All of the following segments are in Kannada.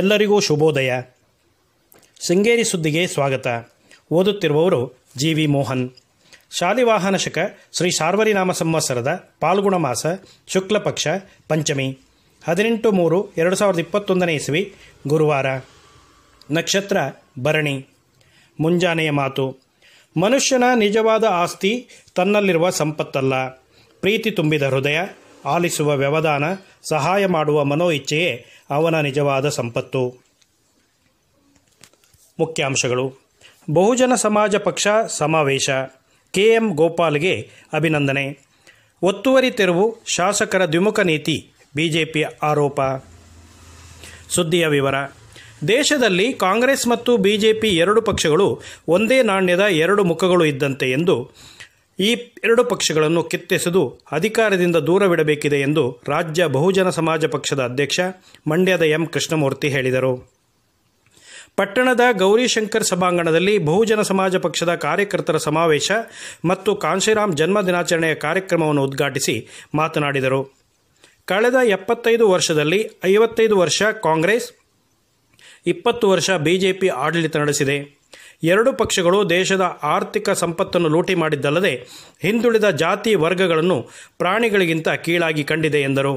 ಎಲ್ಲರಿಗೂ ಶುಭೋದಯ ಶೃಂಗೇರಿ ಸುದ್ದಿಗೆ ಸ್ವಾಗತ ಓದುತ್ತಿರುವವರು ಜಿ ವಿ ಮೋಹನ್ ಶಾಲಿವಾಹನ ಶಕ ಶ್ರೀ ನಾಮ ಸಂವತ್ಸರದ ಪಾಲ್ಗುಣ ಮಾಸ ಶುಕ್ಲಪಕ್ಷ ಪಂಚಮಿ ಹದಿನೆಂಟು ಮೂರು ಎರಡು ಸಾವಿರದ ಇಪ್ಪತ್ತೊಂದನೇ ಇಸವಿ ಗುರುವಾರ ನಕ್ಷತ್ರ ಭರಣಿ ಮುಂಜಾನೆಯ ಮಾತು ಮನುಷ್ಯನ ನಿಜವಾದ ಆಸ್ತಿ ತನ್ನಲ್ಲಿರುವ ಸಂಪತ್ತಲ್ಲ ಪ್ರೀತಿ ತುಂಬಿದ ಹೃದಯ ಆಲಿಸುವ ವ್ಯವಧಾನ ಸಹಾಯ ಮಾಡುವ ಮನೋ ಅವನ ನಿಜವಾದ ಸಂಪತ್ತು ಮುಖ್ಯಾಂಶಗಳು ಬಹುಜನ ಸಮಾಜ ಪಕ್ಷ ಸಮಾವೇಶ ಕೆ ಎಂ ಗೋಪಾಲ್ಗೆ ಅಭಿನಂದನೆ ಒತ್ತುವರಿ ತೆರವು ಶಾಸಕರ ದ್ವಿಮುಖ ನೀತಿ ಬಿಜೆಪಿ ಆರೋಪ ಸುದ್ದಿಯ ವಿವರ ದೇಶದಲ್ಲಿ ಕಾಂಗ್ರೆಸ್ ಮತ್ತು ಬಿಜೆಪಿ ಎರಡು ಪಕ್ಷಗಳು ಒಂದೇ ನಾಣ್ಯದ ಎರಡು ಮುಖಗಳು ಇದ್ದಂತೆ ಎಂದು ಈ ಎರಡು ಪಕ್ಷಗಳನ್ನು ಕಿತ್ತೆಸೆದು ಅಧಿಕಾರದಿಂದ ದೂರವಿಡಬೇಕಿದೆ ಎಂದು ರಾಜ್ಯ ಬಹುಜನ ಸಮಾಜ ಪಕ್ಷದ ಅಧ್ಯಕ್ಷ ಮಂಡ್ಯದ ಎಂ ಕೃಷ್ಣಮೂರ್ತಿ ಹೇಳಿದರು ಪಟ್ಟಣದ ಗೌರಿಶಂಕರ್ ಸಭಾಂಗಣದಲ್ಲಿ ಬಹುಜನ ಸಮಾಜ ಪಕ್ಷದ ಕಾರ್ಯಕರ್ತರ ಸಮಾವೇಶ ಮತ್ತು ಕಾಂಶಿರಾಮ್ ಜನ್ಮ ದಿನಾಚರಣೆಯ ಕಾರ್ಯಕ್ರಮವನ್ನು ಉದ್ಘಾಟಿಸಿ ಮಾತನಾಡಿದರು ಕಳೆದ ಎಪ್ಪತ್ತೈದು ವರ್ಷದಲ್ಲಿ ಐವತ್ತೈದು ವರ್ಷ ಕಾಂಗ್ರೆಸ್ ಇಪ್ಪತ್ತು ವರ್ಷ ಬಿಜೆಪಿ ಆಡಳಿತ ನಡೆಸಿದೆ ಎರಡು ಪಕ್ಷಗಳು ದೇಶದ ಆರ್ಥಿಕ ಸಂಪತ್ತನ್ನು ಲೂಟಿ ಮಾಡಿದ್ದಲ್ಲದೆ ಹಿಂದುಳಿದ ಜಾತಿ ವರ್ಗಗಳನ್ನು ಪ್ರಾಣಿಗಳಿಗಿಂತ ಕೀಳಾಗಿ ಕಂಡಿದೆ ಎಂದರು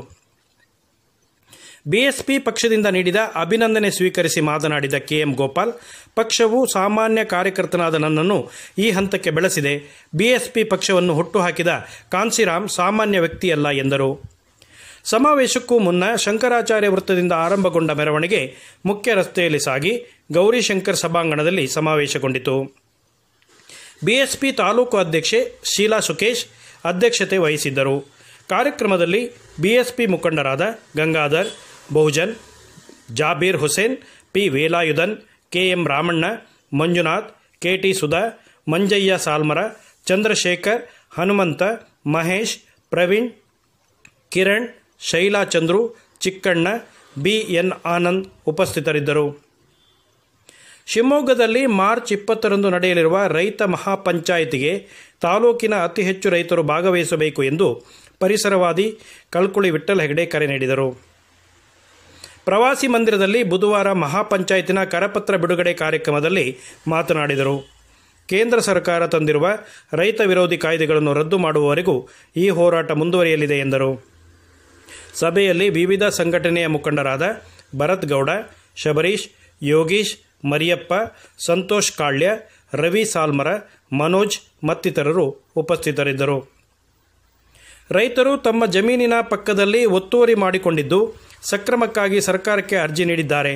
ಬಿಎಸ್ಪಿ ಪಕ್ಷದಿಂದ ನೀಡಿದ ಅಭಿನಂದನೆ ಸ್ವೀಕರಿಸಿ ಮಾತನಾಡಿದ ಕೆಎಂ ಗೋಪಾಲ್ ಪಕ್ಷವು ಸಾಮಾನ್ಯ ಕಾರ್ಯಕರ್ತನಾದ ನನ್ನನ್ನು ಈ ಹಂತಕ್ಕೆ ಬೆಳೆಸಿದೆ ಬಿಎಸ್ಪಿ ಪಕ್ಷವನ್ನು ಹುಟ್ಟುಹಾಕಿದ ಕಾನ್ಸಿರಾಮ್ ಸಾಮಾನ್ಯ ವ್ಯಕ್ತಿಯಲ್ಲ ಎಂದರು ಸಮಾವೇಶಕ್ಕೂ ಮುನ್ನ ಶಂಕರಾಚಾರ್ಯ ವೃತ್ತದಿಂದ ಆರಂಭಗೊಂಡ ಮೆರವಣಿಗೆ ಮುಖ್ಯ ರಸ್ತೆಯಲ್ಲಿ ಸಾಗಿ ಗೌರಿಶಂಕರ್ ಸಭಾಂಗಣದಲ್ಲಿ ಸಮಾವೇಶಗೊಂಡಿತು ಬಿಎಸ್ಪಿ ತಾಲೂಕು ಅಧ್ಯಕ್ಷೆ ಶೀಲಾ ಸುಕೇಶ್ ಅಧ್ಯಕ್ಷತೆ ವಹಿಸಿದ್ದರು ಕಾರ್ಯಕ್ರಮದಲ್ಲಿ ಬಿಎಸ್ಪಿ ಮುಖಂಡರಾದ Gangadhar Bahujan Jabir Hussain P Velayudhan KM Ramanna Manjunath KT Sudha Manjayya Salmara Chandrashekhar Hanumantha Mahesh Praveen Kiran Shaila Chandru Chikkanna B N Anand ಉಪಸ್ಥಿತರಿದ್ದರು ಶಿವಮೊಗ್ಗದಲ್ಲಿ ಮಾರ್ಚ್ ಇಪ್ಪತ್ತರಂದು ನಡೆಯಲಿರುವ ರೈತ ಮಹಾಪಂಚಾಯಿತಿಗೆ ತಾಲೂಕಿನ ಅತಿ ಹೆಚ್ಚು ರೈತರು ಭಾಗವಹಿಸಬೇಕು ಎಂದು ಪರಿಸರವಾದಿ ಕಳ್ಕುಳಿ ವಿಠ್ಠಲ ಹೆಗಡೆ ಕರೆ ನೀಡಿದರು ಪ್ರವಾಸಿ ಮಂದಿರದಲ್ಲಿ ಬುಧವಾರ ಮಹಾಪಂಚಾಯತಿನ ಕರಪತ್ರ ಬಿಡುಗಡೆ ಕಾರ್ಯಕ್ರಮದಲ್ಲಿ ಮಾತನಾಡಿದರು ಕೇಂದ್ರ ಸರ್ಕಾರ ತಂದಿರುವ ರೈತ ವಿರೋಧಿ ಕಾಯ್ದೆಗಳನ್ನು ರದ್ದು ಮಾಡುವವರೆಗೂ ಈ ಹೋರಾಟ ಮುಂದುವರಿಯಲಿದೆ ಎಂದರು ಸಭೆಯಲ್ಲಿ ವಿವಿಧ ಸಂಘಟನೆಯ ಮುಖಂಡರಾದ ಭರತ್ ಗೌಡ ಶಬರೀಶ್ ಯೋಗೀಶ್ ಮರಿಯಪ್ಪ ಸಂತೋಷ್ ಕಾಳ್ಯ ರವಿ ಸಾಲ್ಮರ ಮನೋಜ್ ಮತ್ತಿತರರು ಉಪಸ್ಥಿತರಿದ್ದರು ರೈತರು ತಮ್ಮ ಜಮೀನಿನ ಪಕ್ಕದಲ್ಲಿ ಒತ್ತುವರಿ ಮಾಡಿಕೊಂಡಿದ್ದು ಸಕ್ರಮಕ್ಕಾಗಿ ಸರ್ಕಾರಕ್ಕೆ ಅರ್ಜಿ ನೀಡಿದ್ದಾರೆ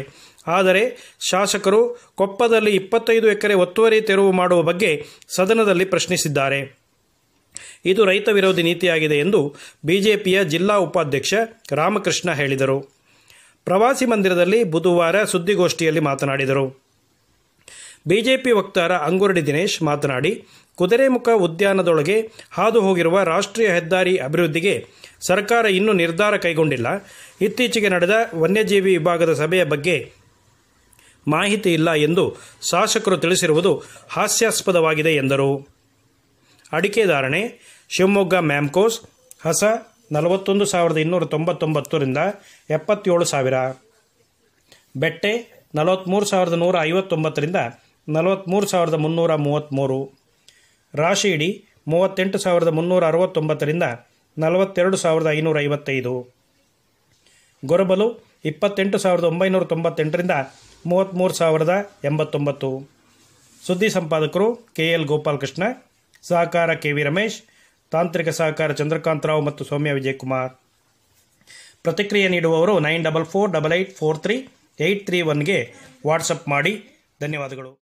ಆದರೆ ಶಾಸಕರು ಕೊಪ್ಪದಲ್ಲಿ ಇಪ್ಪತ್ತೈದು ಎಕರೆ ಒತ್ತುವರಿ ತೆರವು ಮಾಡುವ ಬಗ್ಗೆ ಸದನದಲ್ಲಿ ಪ್ರಶ್ನಿಸಿದ್ದಾರೆ ಇದು ರೈತ ವಿರೋಧಿ ನೀತಿಯಾಗಿದೆ ಎಂದು ಬಿಜೆಪಿಯ ಜಿಲ್ಲಾ ಉಪಾಧ್ಯಕ್ಷ ರಾಮಕೃಷ್ಣ ಹೇಳಿದರು ಪ್ರವಾಸಿ ಮಂದಿರದಲ್ಲಿ ಬುಧವಾರ ಸುದ್ದಿಗೋಷ್ಠಿಯಲ್ಲಿ ಮಾತನಾಡಿದರು ಬಿಜೆಪಿ ವಕ್ತಾರ ಅಂಗುರಡಿ ದಿನೇಶ್ ಮಾತನಾಡಿ ಕುದುರೆಮುಖ ಉದ್ಯಾನದೊಳಗೆ ಹಾದು ಹೋಗಿರುವ ರಾಷ್ಟ್ರೀಯ ಹೆದ್ದಾರಿ ಅಭಿವೃದ್ಧಿಗೆ ಸರ್ಕಾರ ಇನ್ನೂ ನಿರ್ಧಾರ ಕೈಗೊಂಡಿಲ್ಲ ಇತ್ತೀಚೆಗೆ ನಡೆದ ವನ್ಯಜೀವಿ ವಿಭಾಗದ ಸಭೆಯ ಬಗ್ಗೆ ಮಾಹಿತಿ ಇಲ್ಲ ಎಂದು ಶಾಸಕರು ತಿಳಿಸಿರುವುದು ಹಾಸ್ಯಾಸ್ಪದವಾಗಿದೆ ಎಂದರು ಅಡಿಕೆ ಧಾರಣೆ ಶಿವಮೊಗ್ಗ ಮ್ಯಾಮ್ಕೋಸ್ ಹಸ ನಲವತ್ತೊಂದು ಸಾವಿರದ ಇನ್ನೂರ ತೊಂಬತ್ತೊಂಬತ್ತರಿಂದ ಎಪ್ಪತ್ತೇಳು ಸಾವಿರ ಬೆಟ್ಟೆ ನಲವತ್ತ್ಮೂರು ಸಾವಿರದ ನೂರ ಐವತ್ತೊಂಬತ್ತರಿಂದ ನಲವತ್ತ್ಮೂರು ಸಾವಿರದ ಮುನ್ನೂರ ಮೂವತ್ತ್ಮೂರು ರಾಶಿ ಇಡಿ ಮೂವತ್ತೆಂಟು ಸಾವಿರದ ಮುನ್ನೂರ ಅರವತ್ತೊಂಬತ್ತರಿಂದ ನಲವತ್ತೆರಡು ಸಾವಿರದ ಐನೂರ ಐವತ್ತೈದು ಗೊರಬಲು ಇಪ್ಪತ್ತೆಂಟು ಸಾವಿರದ ಒಂಬೈನೂರ ತೊಂಬತ್ತೆಂಟರಿಂದ ಮೂವತ್ತ್ಮೂರು ಸಾವಿರದ ಎಂಬತ್ತೊಂಬತ್ತು ಸುದ್ದಿ ಸಂಪಾದಕರು ಕೆ ಎಲ್ ಗೋಪಾಲಕೃಷ್ಣ ಸಹಕಾರ ಕೆ ವಿ ರಮೇಶ್ ತಾಂತ್ರಿಕ ಸಹಕಾರ ರಾವ್ ಮತ್ತು ಸೌಮ್ಯ ವಿಜಯಕುಮಾರ್ ಪ್ರತಿಕ್ರಿಯೆ ನೀಡುವವರು nine double four double eight four three eight three ಒನ್ಗೆ ವಾಟ್ಸಪ್ ಮಾಡಿ ಧನ್ಯವಾದಗಳು